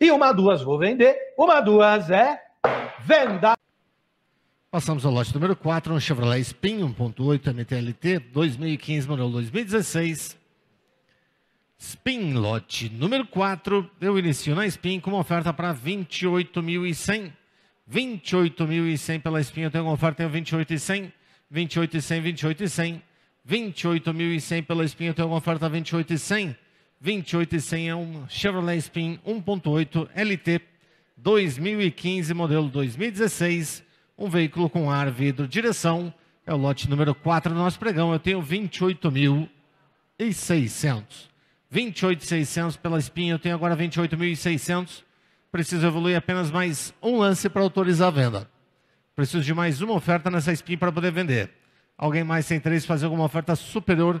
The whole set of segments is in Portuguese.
E uma, duas, vou vender. Uma, duas é venda. Passamos ao lote número 4, um Chevrolet Spin 1.8 MTLT 2015, modelo 2016. Spin lote número 4. Eu inicio na Spin com uma oferta para 28.100. 28.100 pela Spin, eu tenho uma oferta, tenho 28.100. 28.100, 28.100. 28.100 pela Spin, eu tenho uma oferta 28.100. 28 e 100 é um Chevrolet Spin 1.8 LT 2015, modelo 2016, um veículo com ar, vidro, direção, é o lote número 4 do nosso pregão, eu tenho 28.600. 28.600 pela Spin, eu tenho agora 28.600, preciso evoluir apenas mais um lance para autorizar a venda. Preciso de mais uma oferta nessa Spin para poder vender. Alguém mais tem três fazer alguma oferta superior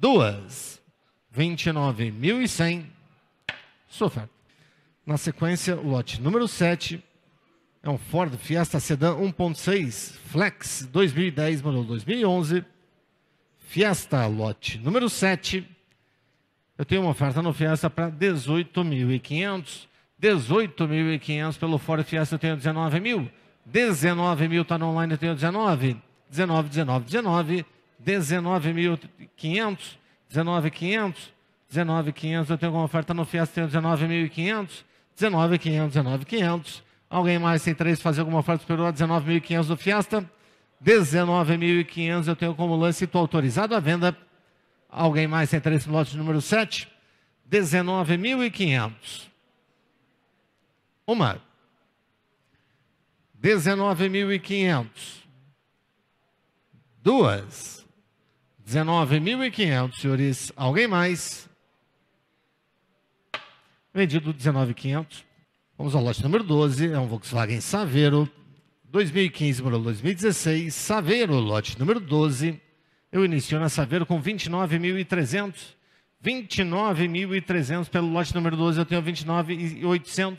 duas, 29.100, sua oferta. Na sequência, o lote número 7 é um Ford Fiesta Sedan 1.6 Flex 2010, modelo 2011. Fiesta, lote número 7. Eu tenho uma oferta no Fiesta para 18.500. 18.500 pelo Ford Fiesta eu tenho 19.000. 19.000 está no online, eu tenho 19. 19, 19, 19. 19.500, 19.500, quinhentos eu tenho alguma oferta no Fiesta, tenho 19.500, 19.500, 19.500. Alguém mais tem três fazer alguma oferta superior a 19.500 do Fiesta? 19.500 eu tenho como lance estou autorizado à venda. Alguém mais tem três lote número 7? 19.500. Uma. 19.500. Duas. 19.500, senhores. Alguém mais? Vendido 19.500. Vamos ao lote número 12. É um Volkswagen Saveiro. 2015, modelo 2016. Saveiro, lote número 12. Eu inicio na Saveiro com 29.300. 29.300 pelo lote número 12. Eu tenho 29.800.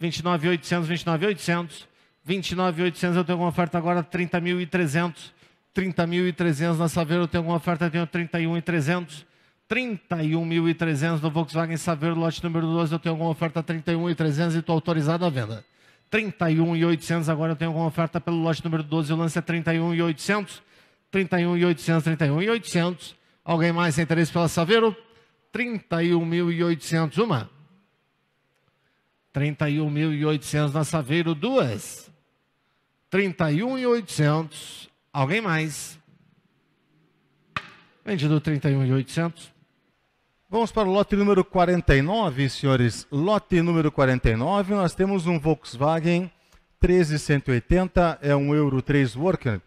29.800, 29.800. 29.800 eu tenho uma oferta agora 30.300. 30.300 na Saveiro, tem alguma oferta? Tenho 31.300. 31.300 no Volkswagen Saveiro, lote número 12, eu tenho alguma oferta 31.300 e estou autorizado à venda. 31.800, agora eu tenho alguma oferta pelo lote número 12, o lance é 31.800. 31.800, 31.800. Alguém mais tem interesse pela Saveiro? 31.800, uma. 31.800 na Saveiro, duas. 31.800 Alguém mais? Vendido 31.800. Vamos para o lote número 49, senhores. Lote número 49, nós temos um Volkswagen 13180, é um Euro 3 Worker.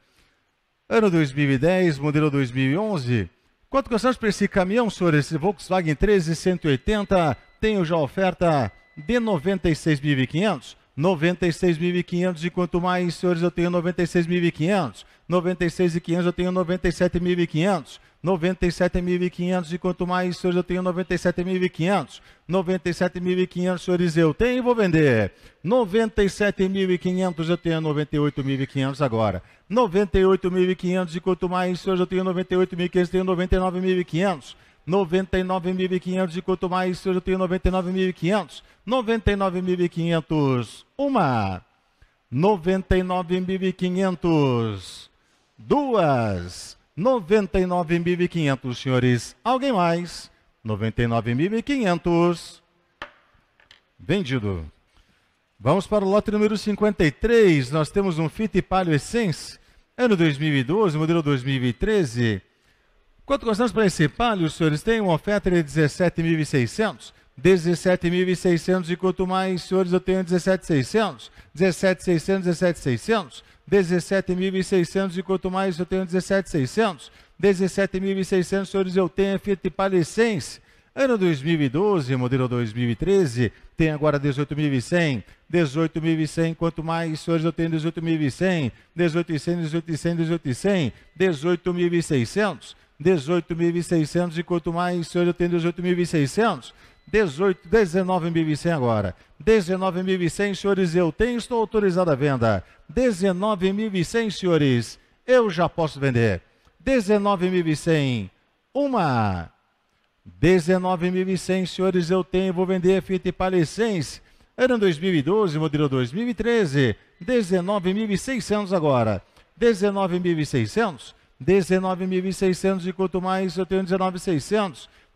Ano 2010, modelo 2011. Quanto gostamos para esse caminhão, senhores? Esse Volkswagen 13180, tenho já oferta de 96.500. 96.500 e quanto mais, senhores, eu tenho 96.500. 96.500, eu tenho 97.500. 97.500 e quanto mais senhores eu tenho 97.500. 97.500 senhores eu tenho e vou vender. 97.500 eu tenho 98.500 agora. 98.500 e quanto mais senhores eu tenho 98.500, eu tenho 99.500. 99.500 e quanto mais senhores eu tenho 99.500. 99.500 uma. 99.500 duas. 99.500, senhores. Alguém mais? 99.500. Vendido. Vamos para o lote número 53. Nós temos um Fit Palio Essence, ano 2012, modelo 2013. Quanto gostamos para esse Palio, senhores? Tem uma oferta de 17.600. 17.600 e quanto mais, senhores, eu tenho 17.600, 17.600, 17.600, 17.600 e quanto mais, eu tenho 17.600, 17.600, senhores, eu tenho Fiat Palesense, ano 2012, modelo 2013, tem agora 18.100, 18.100, quanto mais, senhores, eu tenho 18.100, 18.100, 18.100, 18.100, 18.600, 18.600 e quanto mais, senhores, eu tenho 18.600, 19.100 agora. 19.100, senhores, eu tenho, estou autorizado a venda. 19.100, senhores, eu já posso vender. 19.100, uma. 19.100, senhores, eu tenho, vou vender Fiat Palesense. Ano 2012, modelo 2013, 19.600 agora. 19.600, 19.600 e quanto mais eu tenho 19.600.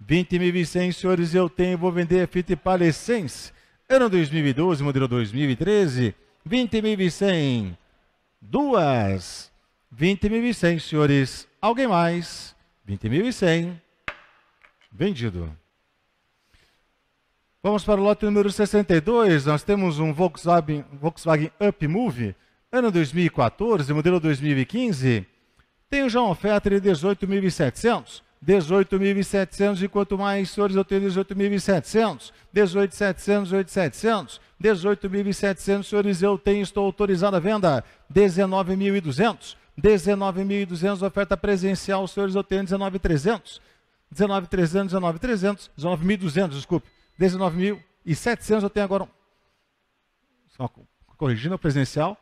20 mil e senhores eu tenho, vou vender a Fiat Palesense. Ano 2012, modelo 2013, 20 mil e Duas. 20 mil e senhores. Alguém mais? 20 mil e Vendido. Vamos para o lote número 62. Nós temos um Volkswagen, Volkswagen Up Move, ano 2014, modelo 2015. Tem o João oferta de 18.700. 18.700 e quanto mais senhores eu tenho 18.700, 18.700, 8.700, 18.700 senhores eu tenho, estou autorizado a venda 19.200, 19.200 oferta presencial senhores eu tenho 19.300, 19.300, 19.300, 19.200 desculpe, 19.700 eu tenho agora, só corrigindo o presencial,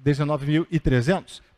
19.300,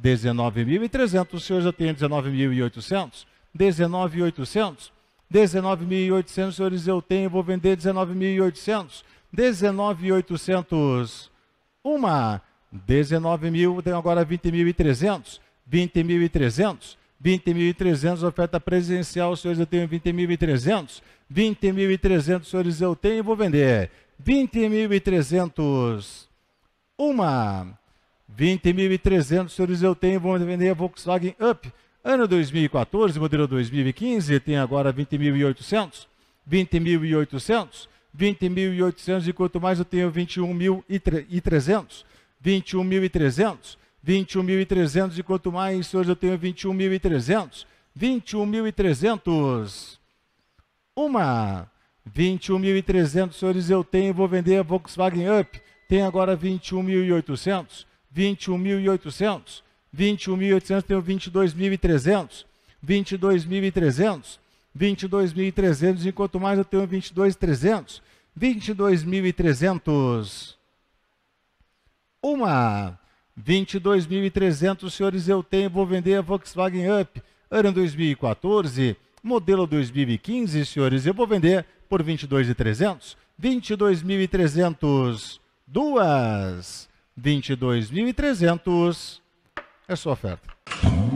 19.300. O senhor já tem 19.800? 19.800? 19.800, senhores, eu tenho, vou vender 19.800. 19.800, uma. 19.000, tenho agora 20.300. 20.300. 20.300, oferta presencial, senhores, eu tenho 20.300. 20.300, senhores, eu tenho, vou vender. 20.300, uma. 20.300 senhores eu tenho, vou vender a Volkswagen Up. Ano 2014, modelo 2015, tem agora 20.800, 20.800, 20.800 e quanto mais eu tenho 21.300, 21.300, 21.300 e quanto mais senhores eu tenho 21.300, 21.300. Uma 21.300 senhores eu tenho, vou vender a Volkswagen Up. Tem agora 21.800. 21.800. 21.800 tem o 22.300. 22.300. 22.300. E quanto mais eu tenho 22.300. 22.300. Uma. 22.300, senhores, eu tenho, vou vender a Volkswagen Up, ano 2014, modelo 2015, senhores, eu vou vender por 22.300. 22.300, duas. 22.300 é sua oferta.